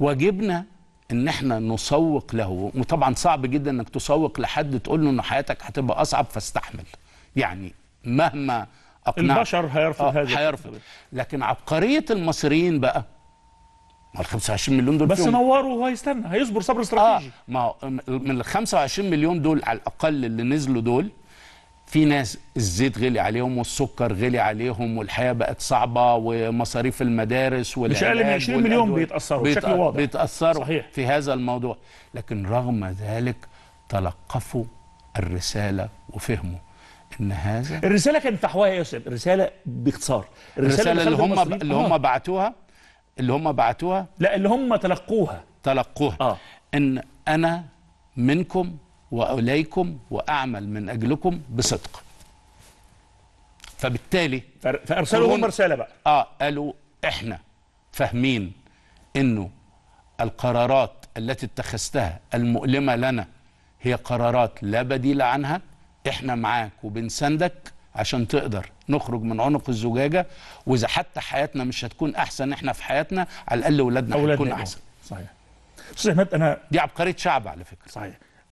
واجبنا ان احنا نسوق له وطبعا صعب جدا انك تسوق لحد تقول له ان حياتك هتبقى اصعب فاستحمل يعني مهما اقنعت البشر هيرفض آه هذا هيرفض لكن عبقريه المصريين بقى ما ال 25 مليون دول بس نوره وهو هيستنى هيصبر صبر آه، استراتيجي اه ما من ال 25 مليون دول على الاقل اللي نزلوا دول في ناس الزيت غلي عليهم والسكر غلي عليهم والحياه بقت صعبه ومصاريف المدارس مش اقل من 20 مليون بيتاثروا بشكل واضح بيتاثروا صحيح. في هذا الموضوع لكن رغم ذلك تلقفوا الرساله وفهموا ان هذا الرساله كانت تحواها يا يوسف الرساله باختصار الرساله, الرسالة اللي هم اللي هم آه. بعتوها اللي هم بعتوها لا اللي هم تلقوها تلقوها آه. ان انا منكم وإليكم وأعمل من أجلكم بصدق فبالتالي فأرسلوا هم رسالة بقى آه قالوا إحنا فاهمين أنه القرارات التي اتخذتها المؤلمة لنا هي قرارات لا بديل عنها إحنا معاك وبنساندك عشان تقدر نخرج من عنق الزجاجة وإذا حتى حياتنا مش هتكون أحسن إحنا في حياتنا على الأقل ولادنا هتكون أحسن صحيح أستاذ عماد أنا دي عبقرية شعب على فكرة صحيح